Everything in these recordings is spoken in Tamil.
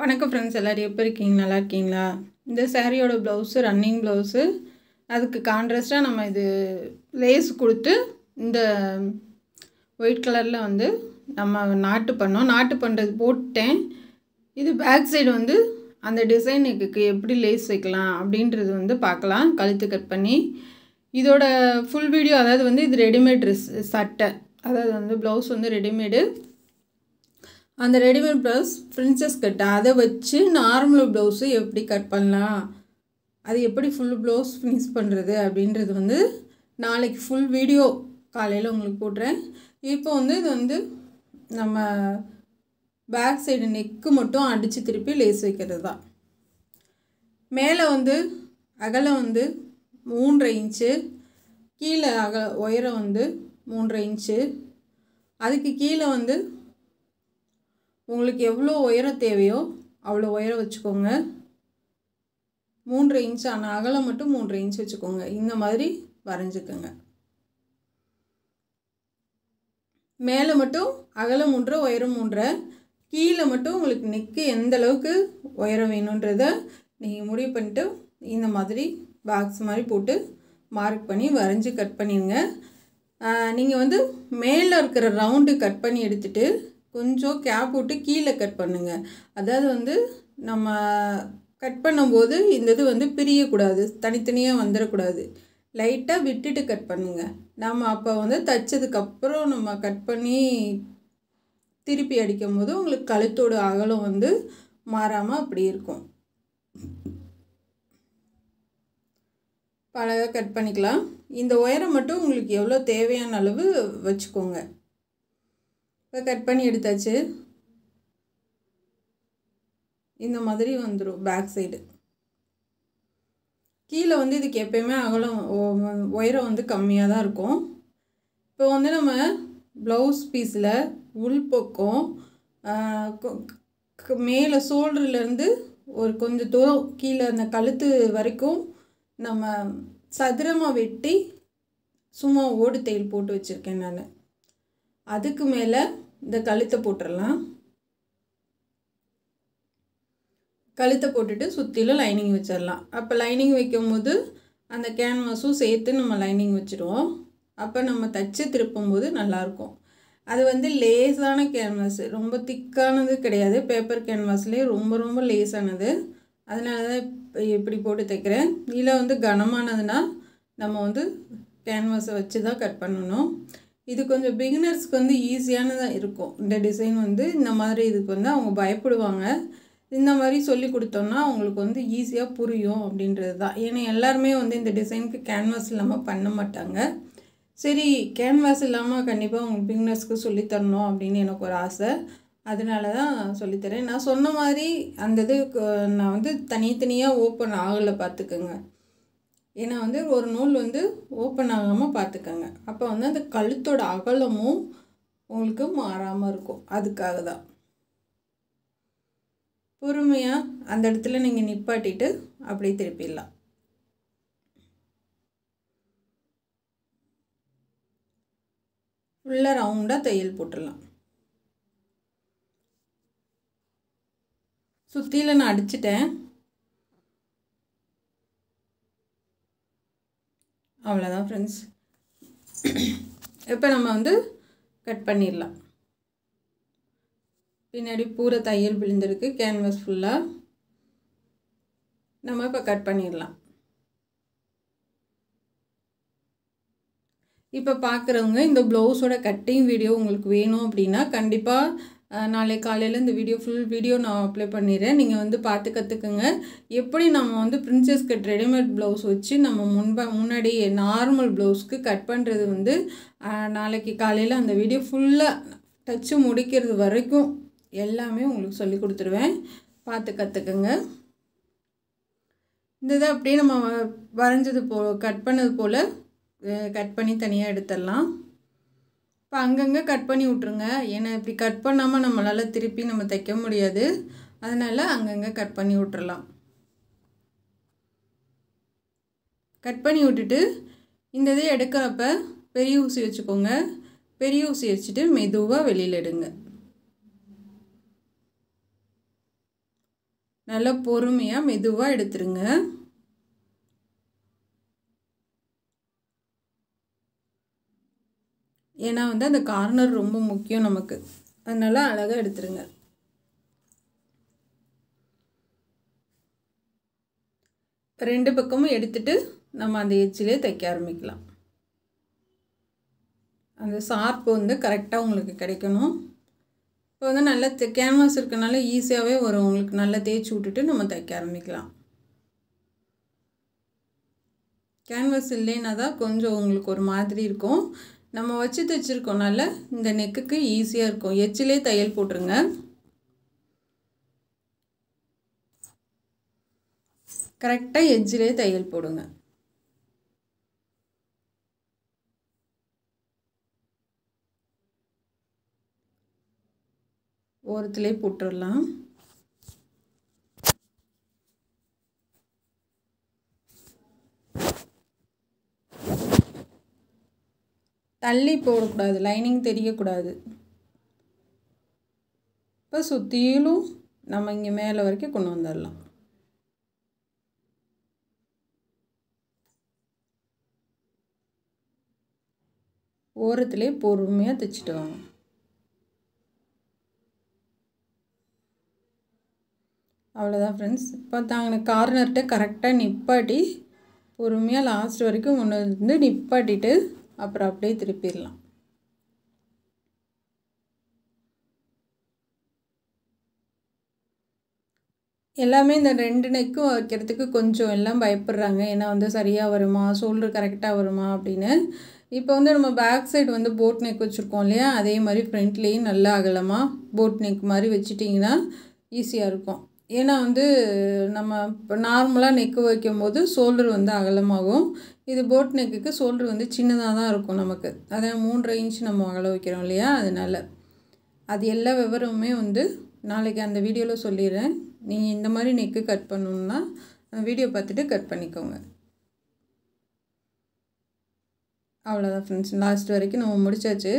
வணக்கம் ஃப்ரெண்ட்ஸ் எல்லோரும் எப்போ இருக்கீங்க நல்லா இருக்கீங்களா இந்த சேரீயோட ப்ளவுஸு ரன்னிங் ப்ளவுஸு அதுக்கு கான்ட்ராஸ்ட்டாக நம்ம இது லேஸ் கொடுத்து இந்த ஒயிட் கலரில் வந்து நம்ம நாட்டு பண்ணோம் நாட்டு பண்ணுறது போட்டேன் இது பேக் சைடு வந்து அந்த டிசைனுக்கு எப்படி லேஸ் வைக்கலாம் அப்படின்றது வந்து பார்க்கலாம் கழுத்து கட் பண்ணி இதோட ஃபுல் வீடியோ அதாவது வந்து இது ரெடிமேட் ட்ரெஸ் சட்டை அதாவது வந்து ப்ளவுஸ் வந்து ரெடிமேடு அந்த ரெடிமேட் ப்ளவுஸ் பிரின்சஸ் கட் அதை வச்சு நார்மல் ப்ளவுஸு எப்படி கட் பண்ணலாம் அது எப்படி ஃபுல் ப்ளவுஸ் ஃபினிஷ் பண்ணுறது அப்படின்றது வந்து நாளைக்கு ஃபுல் வீடியோ காலையில் உங்களுக்கு போடுறேன் இப்போ வந்து இது வந்து நம்ம பேக் சைடு நெக்கு மட்டும் அடித்து திருப்பி லேஸ் வைக்கிறது தான் மேலே வந்து அகலம் வந்து மூன்றரை இன்ச்சு கீழே அக உயரம் வந்து மூன்றரை இன்ச்சு அதுக்கு கீழே வந்து உங்களுக்கு எவ்வளோ உயரம் தேவையோ அவ்வளோ உயரம் வச்சுக்கோங்க மூன்று இன்ச் ஆனால் அகலம் மட்டும் மூன்று இன்ச் வச்சுக்கோங்க இந்த மாதிரி வரைஞ்சிக்கோங்க மேலே மட்டும் அகலம் மூன்றை உயரம் மூன்றை கீழே மட்டும் உங்களுக்கு நெக்கு எந்த அளவுக்கு உயரம் வேணுன்றத நீங்கள் முடிவு பண்ணிட்டு இந்த மாதிரி பாக்ஸ் மாதிரி போட்டு மார்க் பண்ணி வரைஞ்சி கட் பண்ணிடுங்க நீங்கள் வந்து மேலே இருக்கிற ரவுண்டு கட் பண்ணி எடுத்துகிட்டு கொஞ்சம் கேப் விட்டு கீழே கட் பண்ணுங்கள் அதாவது வந்து நம்ம கட் பண்ணும்போது இந்த இது வந்து பிரியக்கூடாது தனித்தனியாக வந்துடக்கூடாது லைட்டாக விட்டுட்டு கட் பண்ணுங்கள் நம்ம அப்போ வந்து தைச்சதுக்கப்புறம் நம்ம கட் பண்ணி திருப்பி அடிக்கும் போது உங்களுக்கு கழுத்தோட அகலம் வந்து மாறாமல் அப்படி இருக்கும் பழக கட் பண்ணிக்கலாம் இந்த உயரம் மட்டும் உங்களுக்கு எவ்வளோ தேவையான அளவு வச்சுக்கோங்க இப்போ கட் பண்ணி எடுத்தாச்சு இந்த மாதிரி வந்துடும் பேக் சைடு கீழே வந்து இதுக்கு எப்பயுமே அகலம் உயரம் வந்து கம்மியாக தான் இருக்கும் இப்போ வந்து நம்ம ப்ளவுஸ் பீஸில் உள்பக்கம் மேலே சோல்டர்லேருந்து ஒரு கொஞ்சம் தூரம் கீழே அந்த கழுத்து வரைக்கும் நம்ம சதுரமாக வெட்டி சும்மா ஓடு தையல் போட்டு வச்சுருக்கேன் நான் அதுக்கு மேலே இந்த கழுத்தை போட்டுடலாம் கழுத்தை போட்டுட்டு சுற்றிலும் லைனிங் வச்சிடலாம் அப்போ லைனிங் வைக்கும் போது அந்த கேன்வாஸும் சேர்த்து நம்ம லைனிங் வச்சுருவோம் அப்போ நம்ம தச்சு திருப்பும் போது நல்லாயிருக்கும் அது வந்து லேஸான கேன்வாஸ் ரொம்ப திக்கானது கிடையாது பேப்பர் கேன்வாஸ்லேயே ரொம்ப ரொம்ப லேஸானது அதனால தான் இப்படி போட்டு தைக்கிறேன் இல்லை வந்து கனமானதுன்னா நம்ம வந்து கேன்வாஸை வச்சு தான் கட் பண்ணணும் இது கொஞ்சம் பிகினர்ஸ்க்கு வந்து ஈஸியானதாக இருக்கும் இந்த டிசைன் வந்து இந்த மாதிரி இதுக்கு வந்து அவங்க பயப்படுவாங்க இந்த மாதிரி சொல்லி கொடுத்தோன்னா அவங்களுக்கு வந்து ஈஸியாக புரியும் அப்படின்றது தான் ஏன்னா எல்லாருமே வந்து இந்த டிசைனுக்கு கேன்வாஸ் இல்லாமல் பண்ண மாட்டாங்க சரி கேன்வாஸ் இல்லாமல் கண்டிப்பாக அவங்க பிகினர்ஸ்க்கு சொல்லித்தரணும் அப்படின்னு எனக்கு ஒரு ஆசை அதனால தான் சொல்லித்தரேன் நான் சொன்ன மாதிரி அந்த இது நான் வந்து தனித்தனியாக ஓப்பன் ஆகலை பார்த்துக்கோங்க ஏன்னா வந்து ஒரு நூல் வந்து ஓப்பன் ஆகாமல் பார்த்துக்கோங்க அப்போ வந்து அந்த கழுத்தோட அகலமும் உங்களுக்கு மாறாமல் இருக்கும் அதுக்காக தான் பொறுமையாக அந்த இடத்துல நீங்கள் நிப்பாட்டிட்டு அப்படியே திருப்பிடலாம் ஃபுல்லாக ரவுண்டாக தையல் போட்டுடலாம் சுற்றியில் நான் அடிச்சிட்டேன் அவ்வளோதான் ஃப்ரெண்ட்ஸ் இப்போ நம்ம வந்து கட் பண்ணிடலாம் பின்னாடி பூரா தையல் விழுந்திருக்கு கேன்வஸ் ஃபுல்லாக நம்ம இப்போ கட் பண்ணிடலாம் இப்போ பார்க்குறவங்க இந்த ப்ளவுஸோட கட்டிங் வீடியோ உங்களுக்கு வேணும் அப்படின்னா கண்டிப்பாக நாளை காலையில் இந்த வீடியோ ஃபுல் வீடியோ நான் அப்ளை பண்ணிடுறேன் நீங்கள் வந்து பார்த்து கற்றுக்குங்க எப்படி நம்ம வந்து பிரின்சஸ் கட் ரெடிமேட் ப்ளவுஸ் வச்சு நம்ம முன்ப முன்னாடி நார்மல் ப்ளவுஸ்க்கு கட் பண்ணுறது வந்து நாளைக்கு காலையில் அந்த வீடியோ ஃபுல்லாக டச்சு முடிக்கிறது வரைக்கும் எல்லாமே உங்களுக்கு சொல்லி கொடுத்துருவேன் பார்த்து கற்றுக்குங்க இந்த இதை அப்படியே நம்ம வரைஞ்சது போ கட் பண்ணது போல் கட் பண்ணி தனியாக எடுத்துடலாம் இப்போ அங்கங்கே கட் பண்ணி விட்ருங்க ஏன்னா இப்படி கட் பண்ணாமல் நம்மளால் திருப்பி நம்ம தைக்க முடியாது அதனால் அங்கங்கே கட் பண்ணி விட்டுறலாம் கட் பண்ணி விட்டுட்டு இந்த இதை எடுக்கிறப்ப பெரிய ஊசி வச்சுக்கோங்க பெரிய ஊசி வச்சுட்டு மெதுவாக வெளியில் எடுங்க நல்லா பொறுமையாக மெதுவாக எடுத்துருங்க ஏன்னா வந்து அந்த கார்னர் ரொம்ப முக்கியம் நமக்கு அதனால் அழகாக எடுத்துருங்க ரெண்டு பக்கமும் எடுத்துட்டு நம்ம அந்த எச்சிலே தைக்க ஆரம்பிக்கலாம் அந்த ஷார்ப்பு வந்து கரெக்டாக உங்களுக்கு கிடைக்கணும் இப்போ வந்து நல்ல கேன்வாஸ் இருக்கனால ஈஸியாகவே வரும் உங்களுக்கு நல்லா தேய்ச்சி விட்டுட்டு நம்ம தைக்க ஆரம்பிக்கலாம் கேன்வாஸ் இல்லைன்னா தான் கொஞ்சம் உங்களுக்கு ஒரு மாதிரி இருக்கும் நம்ம வச்சு தைச்சிருக்கோம்னால இந்த நெக்குக்கு ஈஸியாக இருக்கும் எச்சிலே தையல் போட்டுருங்க கரெக்டாக எஜ்ஜிலே தையல் போடுங்க ஓரத்துலேயே போட்டுடலாம் தள்ளி போடக்கூடாது லைனிங் தெரியக்கூடாது இப்போ சுற்றிலும் நம்ம இங்கே மேலே வரைக்கும் கொண்டு வந்துடலாம் ஓரத்துலேயே பொறுமையாக தைச்சிட்டு வாங்க அவ்வளோதான் ஃப்ரெண்ட்ஸ் இப்போ தாங்க கார்னர்கிட்ட கரெக்டாக நிப்பாட்டி பொறுமையாக லாஸ்ட் வரைக்கும் கொண்டு வந்து நிப்பாட்டிட்டு அப்புறம் அப்படியே திருப்பிடலாம் எல்லாமே இந்த ரெண்டு நெக்கும் வைக்கிறதுக்கு கொஞ்சம் எல்லாம் பயப்படுறாங்க ஏன்னா வந்து சரியாக வருமா ஷோல்டர் கரெக்டாக வருமா அப்படின்னு இப்போ வந்து நம்ம பேக் சைடு வந்து போட் நெக் வச்சுருக்கோம் இல்லையா அதே மாதிரி ஃப்ரண்ட்லேயும் நல்லா அகலமாக போட் நெக் மாதிரி வச்சுட்டிங்கன்னா ஈஸியாக இருக்கும் ஏன்னா வந்து நம்ம இப்போ நார்மலாக நெக்கு வைக்கும் போது ஷோல்டர் வந்து அகலமாகும் இது போட் நெக்குக்கு ஷோல்டர் வந்து சின்னதாக தான் இருக்கும் நமக்கு அதே மூன்றரை இன்ச் நம்ம அகல வைக்கிறோம் இல்லையா அதனால் அது எல்லா விவரமுமே வந்து நாளைக்கு அந்த வீடியோவில் சொல்லிடுறேன் நீங்கள் இந்த மாதிரி நெக்கு கட் பண்ணணுன்னா வீடியோ பார்த்துட்டு கட் பண்ணிக்கோங்க அவ்வளோதான் ஃப்ரெண்ட்ஸ் லாஸ்ட் வரைக்கும் நம்ம முடித்தாச்சு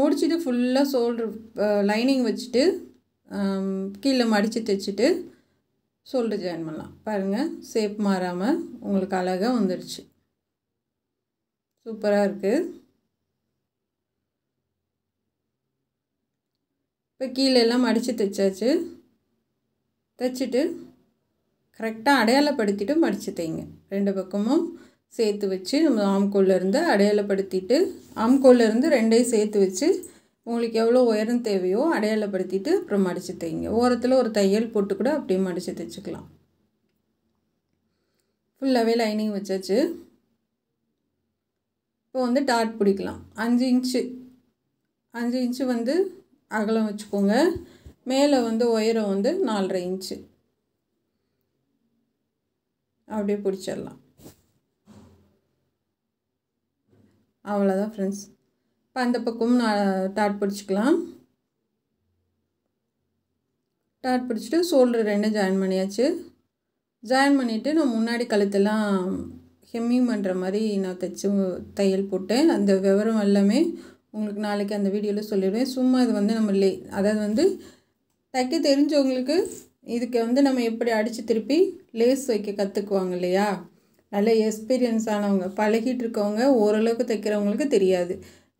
முடிச்சுட்டு ஃபுல்லாக ஷோல்டர் லைனிங் வச்சுட்டு கீழே மடித்து தைச்சிட்டு ஷோல்டர் ஜாயின் பண்ணலாம் பாருங்கள் ஷேப் மாறாமல் உங்களுக்கு அழகாக வந்துடுச்சு சூப்பராக இருக்குது இப்போ கீழெல்லாம் மடித்து தைச்சாச்சு தைச்சிட்டு கரெக்டாக அடையாளப்படுத்திட்டு மடித்து தைங்க ரெண்டு பக்கமும் சேர்த்து வச்சு நம்ம ஆம்கோல்லேருந்து அடையாளப்படுத்திட்டு ஆம்கோல்லேருந்து ரெண்டையும் சேர்த்து வச்சு உங்களுக்கு எவ்வளோ உயரம் தேவையோ அடையாளப்படுத்திட்டு அப்புறம் மடித்து தைங்க ஓரத்தில் ஒரு தையல் போட்டு கூட அப்படியே மடித்து தைச்சிக்கலாம் ஃபுல்லாகவே லைனிங் வச்சாச்சு இப்போ வந்து டாட் பிடிக்கலாம் அஞ்சு இன்ச்சு அஞ்சு இன்ச்சு வந்து அகலம் வச்சுக்கோங்க மேலே வந்து உயரம் வந்து நாலரை இன்ச்சு அப்படியே பிடிச்சிடலாம் அவ்வளோதான் ஃப்ரெண்ட்ஸ் இப்போ அந்த பக்கமும் நான் டாட் பிடிச்சிக்கலாம் டாட் பிடிச்சிட்டு ஷோல்டர் ரெண்டும் ஜாயின் பண்ணியாச்சு ஜாயின் பண்ணிவிட்டு நான் முன்னாடி கழுத்தெல்லாம் ஹெம்மிங் பண்ணுற மாதிரி நான் தைச்சி தையல் போட்டேன் அந்த விவரம் எல்லாமே உங்களுக்கு நாளைக்கு அந்த வீடியோவில் சொல்லிடுவேன் சும்மா இது வந்து நம்ம லே அதாவது வந்து தைக்க தெரிஞ்சவங்களுக்கு இதுக்கு வந்து நம்ம எப்படி அடித்து திருப்பி லேஸ் வைக்க கற்றுக்குவாங்க இல்லையா நல்ல எக்ஸ்பீரியன்ஸ் ஆனவங்க பழகிட்டு இருக்கவங்க ஓரளவுக்கு தைக்கிறவங்களுக்கு தெரியாது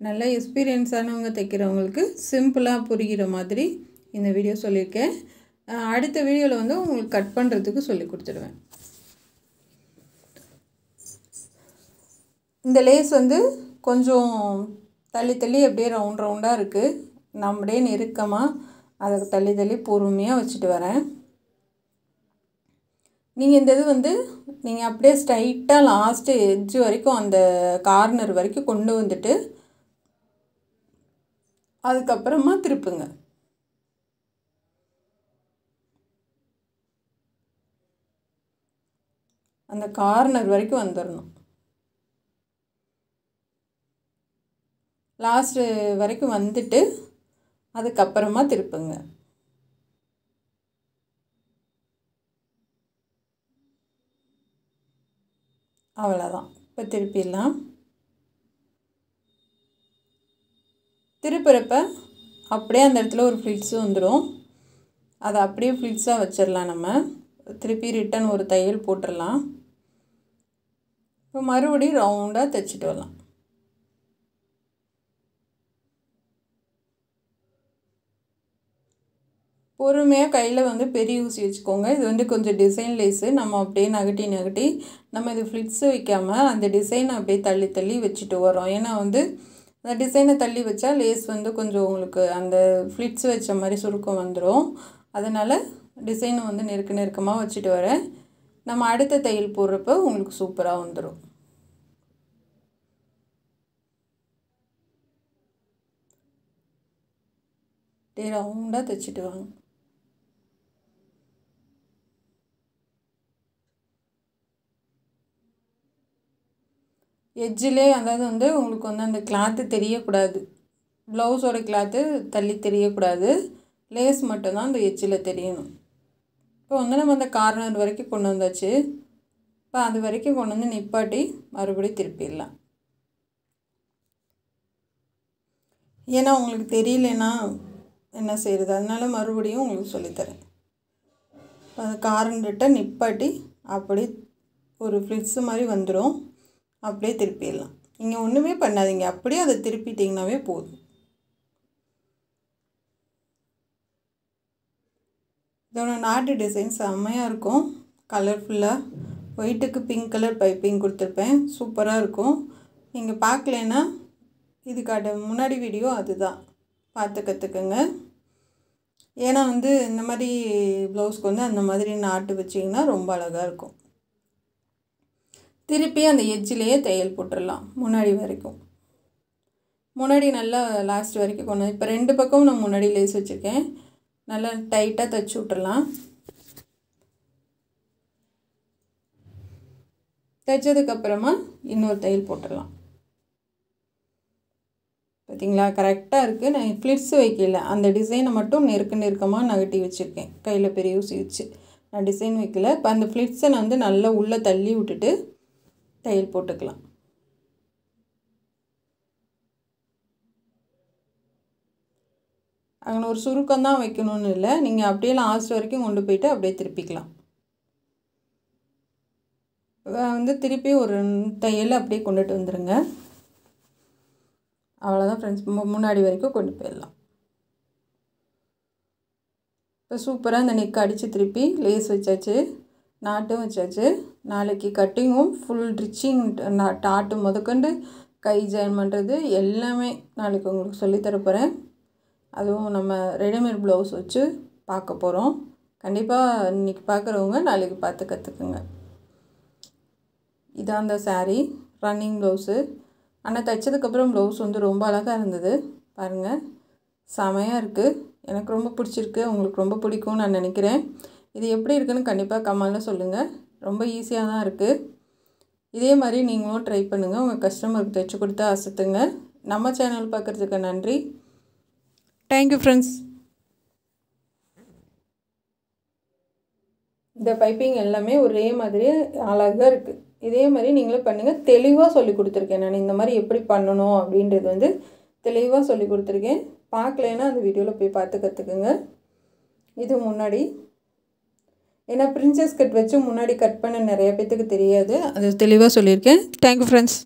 நல்ல எக்ஸ்பீரியன்ஸானவங்க தைக்கிறவங்களுக்கு சிம்பிளாக புரிகிற மாதிரி இந்த வீடியோ சொல்லியிருக்கேன் அடுத்த வீடியோவில் வந்து உங்களுக்கு கட் பண்ணுறதுக்கு சொல்லி கொடுத்துடுவேன் இந்த லேஸ் வந்து கொஞ்சம் தள்ளி தள்ளி அப்படியே ரவுண்ட் ரவுண்டாக இருக்குது நான் அப்படியே நெருக்கமாக அதை தள்ளி தள்ளி பொறுமையாக வச்சுட்டு வரேன் நீங்கள் இந்த இது வந்து நீங்கள் அப்படியே ஸ்ட்ரைட்டாக லாஸ்ட்டு எட்ஜ் வரைக்கும் அந்த கார்னர் வரைக்கும் கொண்டு வந்துட்டு அதுக்கப்புறமா திருப்புங்க அந்த கார்னர் வரைக்கும் வந்துடணும் லாஸ்ட்டு வரைக்கும் வந்துட்டு அதுக்கப்புறமா திருப்புங்க அவ்வளோதான் இப்போ திருப்பிடலாம் திருப்புறப்ப அப்படியே அந்த இடத்துல ஒரு ஃப்ளிட்ஸு வந்துடும் அதை அப்படியே ஃப்ளிட்ஸாக வச்சிடலாம் நம்ம திருப்பி ரிட்டன் ஒரு தையல் போட்டுடலாம் இப்போ மறுபடியும் ரவுண்டாக தைச்சிட்டு வரலாம் பொறுமையாக கையில் வந்து பெரிய ஊசி வச்சுக்கோங்க இது வந்து கொஞ்சம் டிசைன் லேஸு நம்ம அப்படியே நகட்டி நகட்டி நம்ம இது ஃப்ளிட்ஸு வைக்காமல் அந்த டிசைனை அப்படியே தள்ளி தள்ளி வச்சுட்டு வரோம் ஏன்னா வந்து இந்த டிசைனை தள்ளி வச்சா லேஸ் வந்து கொஞ்சம் உங்களுக்கு அந்த ஃப்ளிட்ஸ் வச்ச மாதிரி சுருக்கம் வந்துடும் அதனால் டிசைனை வந்து நெருக்க நெருக்கமாக வச்சுட்டு வரேன் நம்ம அடுத்த தையல் போடுறப்ப உங்களுக்கு சூப்பராக வந்துடும் ரவுண்டாக தைச்சிட்டு வாங்க எஜ்ஜிலே அதாவது வந்து உங்களுக்கு வந்து அந்த கிளாத்து தெரியக்கூடாது ப்ளவுஸோட கிளாத்து தள்ளி தெரியக்கூடாது லேஸ் மட்டும்தான் அந்த எஜ்ஜில் தெரியணும் இப்போ வந்து நம்ம அந்த கார்னர் வரைக்கும் கொண்டு வந்தாச்சு இப்போ அது வரைக்கும் கொண்டு வந்து நிப்பாட்டி மறுபடியும் திருப்பிடலாம் ஏன்னா உங்களுக்கு தெரியலன்னா என்ன செய்கிறது அதனால் மறுபடியும் உங்களுக்கு சொல்லித்தரேன் அந்த கார்னர்கிட்ட நிப்பாட்டி அப்படி ஒரு ஃப்ளிட்ஸு மாதிரி வந்துடும் அப்படியே திருப்பிடலாம் நீங்கள் ஒன்றுமே பண்ணாதீங்க அப்படியே அதை திருப்பிட்டிங்கனாவே போதும் இதோட நாட்டு டிசைன் செம்மையாக இருக்கும் கலர்ஃபுல்லாக ஒயிட்டுக்கு பிங்க் கலர் பைப்பிங் கொடுத்துருப்பேன் சூப்பராக இருக்கும் நீங்கள் பார்க்கலன்னா இதுக்காட்ட முன்னாடி வீடியோ அதுதான் பார்த்து கற்றுக்குங்க ஏன்னா வந்து இந்த மாதிரி ப்ளவுஸ்க்கு வந்து அந்த மாதிரி நாட்டு வச்சிங்கன்னா ரொம்ப அழகாக இருக்கும் திருப்பி அந்த எஜ்ஜிலேயே தையல் போட்டுடலாம் முன்னாடி வரைக்கும் முன்னாடி நல்லா லாஸ்ட் வரைக்கும் கொண்டு இப்போ ரெண்டு பக்கமும் நான் முன்னாடி லேஸ் வச்சுருக்கேன் நல்லா டைட்டாக தைச்சி விட்டுடலாம் தைச்சதுக்கப்புறமா இன்னொரு தையல் போட்டுடலாம் பார்த்தீங்களா கரெக்டாக இருக்குது நான் ஃப்ளிட்ஸ் வைக்கல அந்த டிசைனை மட்டும் நெருக்க நெருக்கமாக நகட்டி வச்சுருக்கேன் கையில் பெரிய ஊசி வச்சு நான் டிசைன் வைக்கல இப்போ அந்த ஃப்ளிட்ஸை நான் வந்து நல்லா உள்ளே தள்ளி விட்டுட்டு தையல் போட்டுக்கலாம் அங்கே ஒரு சுருக்கம் தான் வைக்கணும்னு இல்லை நீங்கள் அப்படியே லாஸ்ட் வரைக்கும் கொண்டு போயிட்டு அப்படியே திருப்பிக்கலாம் வந்து திருப்பி ஒரு தையல் அப்படியே கொண்டுட்டு வந்துடுங்க அவ்வளோதான் ஃப்ரெண்ட்ஸ் முன்னாடி வரைக்கும் கொண்டு போயிடலாம் இப்போ சூப்பராக இந்த நெக் அடித்து திருப்பி லேஸ் வச்சாச்சு நாட்டும் வச்சாச்சு நாளைக்கு கட்டிங்கும் ஃபுல் ரிச்சிங் டாட்டு முதற்கொண்டு கை ஜாயின் பண்ணுறது எல்லாமே நாளைக்கு உங்களுக்கு சொல்லித்தரப்போகிறேன் அதுவும் நம்ம ரெடிமேட் ப்ளவுஸ் வச்சு பார்க்க போகிறோம் கண்டிப்பாக இன்றைக்கி பார்க்குறவங்க நாளைக்கு பார்த்து கற்றுக்குங்க இதான் அந்த சாரீ ரன்னிங் ப்ளவுஸு ஆனால் தைச்சதுக்கப்புறம் ப்ளவுஸ் வந்து ரொம்ப அழகாக இருந்தது பாருங்கள் செமையாக இருக்குது எனக்கு ரொம்ப பிடிச்சிருக்கு உங்களுக்கு ரொம்ப பிடிக்கும்னு நான் நினைக்கிறேன் இது எப்படி இருக்குன்னு கண்டிப்பாக கமாலில் சொல்லுங்கள் ரொம்ப ஈஸியாக தான் இருக்குது இதே மாதிரி நீங்களும் ட்ரை பண்ணுங்கள் உங்கள் கஸ்டமருக்கு தைச்சி கொடுத்து அசத்துங்க நம்ம சேனல் பார்க்குறதுக்கு நன்றி தேங்க்யூ ஃப்ரெண்ட்ஸ் இந்த பைப்பிங் எல்லாமே ஒரே மாதிரியே அழகாக இருக்குது இதே மாதிரி நீங்களும் பண்ணுங்கள் தெளிவாக சொல்லி கொடுத்துருக்கேன் நான் இந்த மாதிரி எப்படி பண்ணணும் அப்படின்றது வந்து தெளிவாக சொல்லி கொடுத்துருக்கேன் பார்க்கலன்னா அந்த வீடியோவில் போய் பார்த்து கற்றுக்குங்க இது முன்னாடி ஏன்னா பிரின்சஸ் கட் வச்சு முன்னாடி கட் பண்ண நிறைய பேத்துக்கு தெரியாது அது தெளிவாக சொல்லியிருக்கேன் தேங்க்யூ ஃப்ரெண்ட்ஸ்